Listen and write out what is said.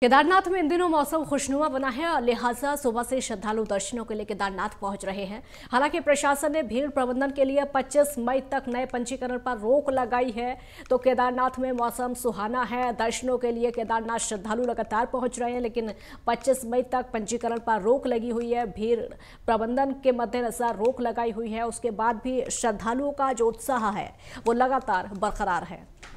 केदारनाथ में इन दिनों मौसम खुशनुमा बना है और लिहाजा सुबह से श्रद्धालु दर्शनों के लिए केदारनाथ पहुंच रहे हैं हालांकि प्रशासन ने भीड़ प्रबंधन के लिए 25 मई तक नए पंजीकरण पर रोक लगाई है तो केदारनाथ में मौसम सुहाना है दर्शनों के लिए केदारनाथ श्रद्धालु लगातार पहुंच रहे हैं लेकिन पच्चीस मई तक पंजीकरण पर रोक लगी हुई है भीड़ प्रबंधन के मद्देनजर रोक लगाई हुई है उसके बाद भी श्रद्धालुओं का जो उत्साह है वो लगातार बरकरार है